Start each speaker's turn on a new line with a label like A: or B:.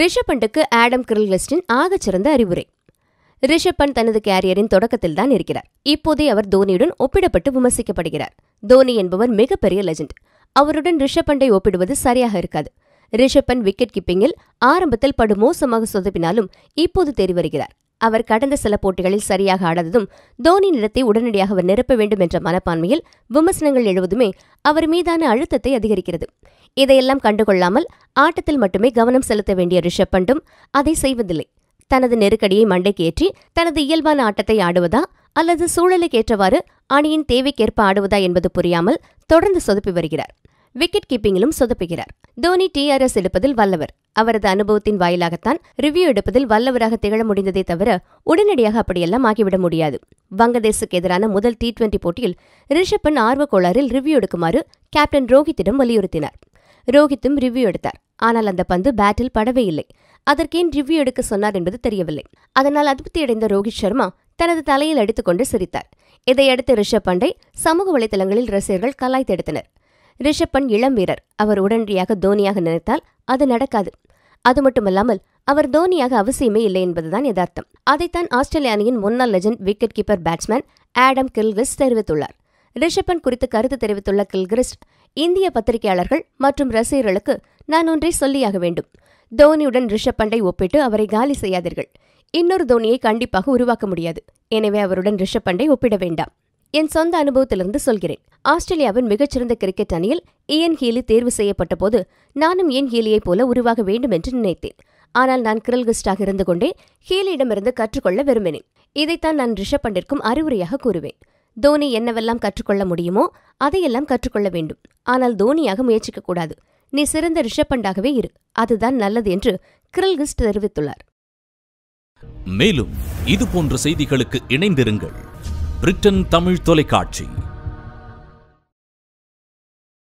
A: Rishabh Adam கிரில்லிஸ்டின் ஆகச்சிறந்த அறிவுரை ரிஷப் தனது கேரியரின் தொடக்கத்தில் தான் இருக்கிறார் இப்போதே அவர் தோனியுடன் ஒப்பிடப்பட்டு விமர்சிக்கப்படுகிறார் தோனி என்பவர் மிகப்பெரிய லெஜண்ட் அவருடன் ரிஷப் ஒப்பிடுவது சரியாக இருக்காது ரிஷப் விக்கெட் கீப்பிங்கில் ஆரம்பத்தில் படு மோசமாக சொதப்பினாலும் இப்போது தெரிவருகிறார் வருகிறார் அவர் கடந்த சில போட்டிகளில் சரியாக ஆடாததும் தோனி நிலத்தை உடனடியாக அவர் நிரப்ப வேண்டும் என்ற மனப்பான்மையில் விமர்சனங்கள் எழுவதுமே அவர் மீதான அழுத்தத்தை அதிகரிக்கிறது இதையெல்லாம் கண்டுகொள்ளாமல் ஆட்டத்தில் மட்டுமே கவனம் செலுத்த வேண்டிய ரிஷப் பண்டும் அதை செய்வதில்லை தனது நெருக்கடியை மண்டைக்கு ஏற்றி தனது இயல்பான ஆட்டத்தை ஆடுவதா அல்லது சூழலுக்கேற்றவாறு அணியின் தேவைக்கேற்ப ஆடுவதா என்பது புரியாமல் தொடர்ந்து சொதப்பி வருகிறார் விக்கெட் கீப்பிங்கிலும் சொதப்புகிறார் தோனி டிஆர்எஸ் எடுப்பதில் வல்லவர் அவரது அனுபவத்தின் வாயிலாகத்தான் ரிவ்யூ எடுப்பதில் வல்லவராக திகழ முடிந்ததே தவிர உடனடியாக அப்படியெல்லாம் ஆகிவிட முடியாது வங்கதேசுக்கு எதிரான முதல் டி டுவெண்டி போட்டியில் ரிஷப்பன் ஆர்வக்கோளாறில் ரிவ்யூ எடுக்குமாறு கேப்டன் ரோஹித்திடம் வலியுறுத்தினார் ரோஹித்தும் ரிவ்யூ எடுத்தார் ஆனால் அந்த பந்து பேட்டில் படவே இல்லை அதற்கேன் ரிவ்யூ எடுக்க சொன்னார் என்பது தெரியவில்லை அதனால் அடைந்த ரோஹித் சர்மா தனது தலையில் அடித்துக்கொண்டு சிரித்தார் இதையடுத்து ரிஷப் பண்டை சமூக வலைதளங்களில் ரசிகர்கள் கலாய்த்தெடுத்தனர் ரிஷப் பண்ட் இளம் வீரர் அவர் உடனடியாக தோனியாக நினைத்தால் அது நடக்காது அது மட்டுமல்லாமல் அவர் தோனியாக அவசியமே இல்லை என்பதுதான் யதார்த்தம் அதைத்தான் ஆஸ்திரேலிய அணியின் முன்னாள் legend wicket keeper batsman Adam கில்விஸ் தெரிவித்துள்ளார் ரிஷபன் குறித்து கருத்து தெரிவித்துள்ள கில்கிரிஸ்ட் இந்திய பத்திரிகையாளர்கள் மற்றும் ரசிகர்களுக்கு நான் ஒன்றை சொல்லியாக வேண்டும் தோனியுடன் ரிஷப் பண்டை ஒப்பிட்டு அவரை காலி செய்யாதீர்கள் இன்னொரு தோனியை கண்டிப்பாக உருவாக்க முடியாது எனவே அவருடன் ரிஷப் பண்டை ஒப்பிட வேண்டாம் என் சொந்த அனுபவத்திலிருந்து சொல்கிறேன் ஆஸ்திரேலியாவின் மிகச்சிறந்த கிரிக்கெட் அணியில் இயன் ஹீலி தேர்வு செய்யப்பட்ட போது நானும் இயன் ஹீலியைப் போல உருவாக வேண்டும் என்று நினைத்தேன் ஆனால் நான் கிரல்கிஸ்டாக இருந்து கொண்டே ஹீலியிடமிருந்து கற்றுக்கொள்ள விரும்பினேன் இதைத்தான் நான் ரிஷப் பண்டிற்கும் அறிவுரையாக கூறுவேன் தோனி என்னவெல்லாம் கற்றுக்கொள்ள முடியுமோ அதையெல்லாம் கற்றுக்கொள்ள வேண்டும் ஆனால் தோனியாக முயற்சிக்கக்கூடாது நீ சிறந்த ரிஷப்பண்டாகவே இரு அதுதான் நல்லது என்று கிரல்கிஸ்ட் தெரிவித்துள்ளார் மேலும் இது போன்ற செய்திகளுக்கு இணைந்திருங்கள் பிரிட்டன் தமிழ் தொலைக்காட்சி